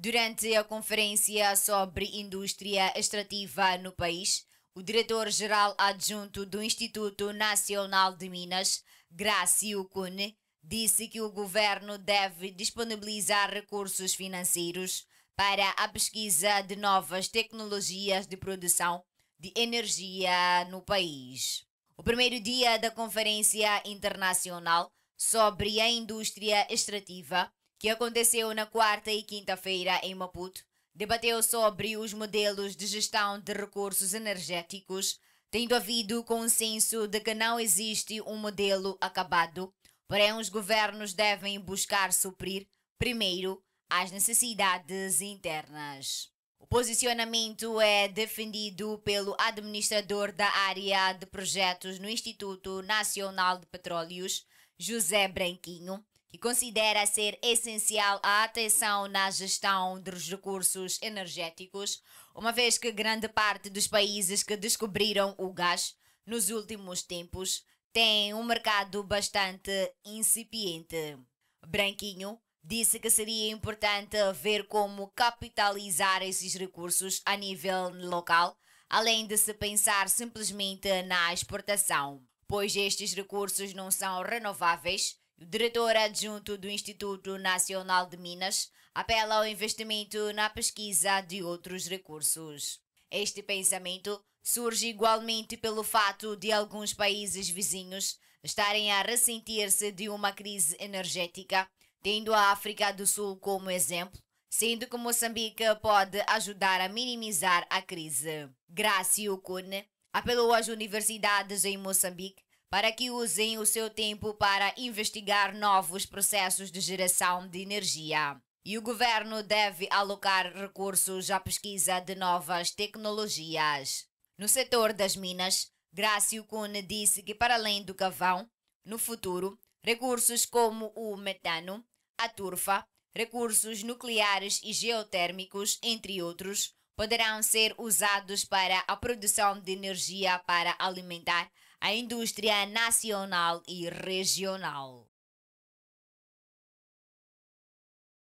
Durante a conferência sobre indústria extrativa no país, o diretor-geral adjunto do Instituto Nacional de Minas, Grácio Cune, disse que o governo deve disponibilizar recursos financeiros para a pesquisa de novas tecnologias de produção de energia no país. O primeiro dia da Conferência Internacional sobre a Indústria Extrativa que aconteceu na quarta e quinta-feira em Maputo, debateu sobre os modelos de gestão de recursos energéticos, tendo havido consenso de que não existe um modelo acabado, porém os governos devem buscar suprir, primeiro, as necessidades internas. O posicionamento é defendido pelo administrador da área de projetos no Instituto Nacional de Petróleos, José Branquinho, que considera ser essencial a atenção na gestão dos recursos energéticos, uma vez que grande parte dos países que descobriram o gás nos últimos tempos tem um mercado bastante incipiente. Branquinho disse que seria importante ver como capitalizar esses recursos a nível local, além de se pensar simplesmente na exportação, pois estes recursos não são renováveis o diretor adjunto do Instituto Nacional de Minas apela ao investimento na pesquisa de outros recursos. Este pensamento surge igualmente pelo fato de alguns países vizinhos estarem a ressentir-se de uma crise energética, tendo a África do Sul como exemplo, sendo que Moçambique pode ajudar a minimizar a crise. Grácio Cune apelou às universidades em Moçambique para que usem o seu tempo para investigar novos processos de geração de energia. E o governo deve alocar recursos à pesquisa de novas tecnologias. No setor das minas, Grácio Cune disse que, para além do cavão, no futuro, recursos como o metano, a turfa, recursos nucleares e geotérmicos, entre outros, poderão ser usados para a produção de energia para alimentar a indústria nacional e regional.